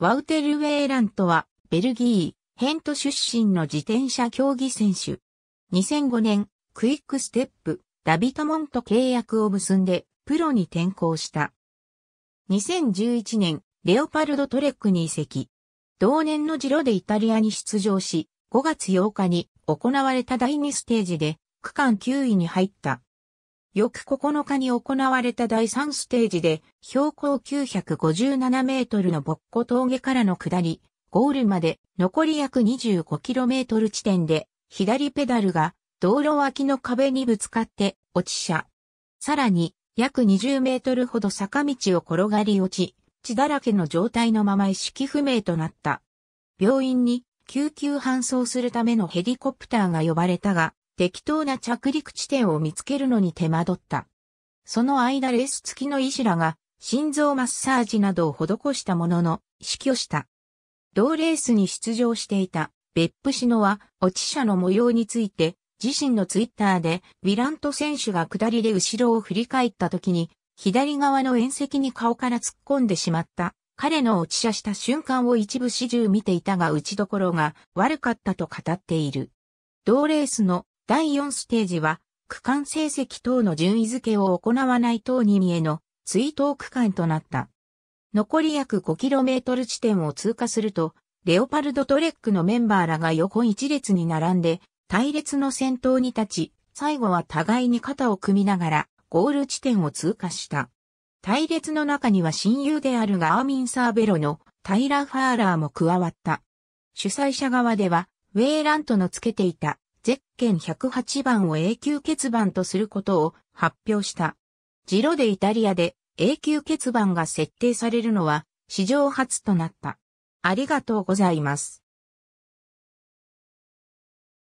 ワウテル・ウェーラントは、ベルギー、ヘント出身の自転車競技選手。2005年、クイックステップ、ダビトモンと契約を結んで、プロに転向した。2011年、レオパルドトレックに移籍。同年のジロでイタリアに出場し、5月8日に行われた第2ステージで、区間9位に入った。翌9日に行われた第3ステージで、標高957メートルのぼっこ峠からの下り、ゴールまで残り約2 5トル地点で、左ペダルが道路脇の壁にぶつかって落ち車。さらに、約20メートルほど坂道を転がり落ち、血だらけの状態のまま意識不明となった。病院に救急搬送するためのヘリコプターが呼ばれたが、適当な着陸地点を見つけるのに手間取った。その間レース付きの医師らが心臓マッサージなどを施したものの死去した。同レースに出場していた別府市のは落ち車の模様について自身のツイッターでウィラント選手が下りで後ろを振り返った時に左側の縁石に顔から突っ込んでしまった。彼の落ち車した瞬間を一部始終見ていたが打ちどころが悪かったと語っている。同レースの第4ステージは、区間成績等の順位付けを行わない等に見えの追悼区間となった。残り約 5km 地点を通過すると、レオパルドトレックのメンバーらが横一列に並んで、隊列の先頭に立ち、最後は互いに肩を組みながら、ゴール地点を通過した。隊列の中には親友であるがアーミン・サーベロのタイラ・ファーラーも加わった。主催者側では、ウェーラントのつけていたゼッケン108番を永久欠番とすることを発表した。ジロでイタリアで永久欠番が設定されるのは史上初となった。ありがとうございます。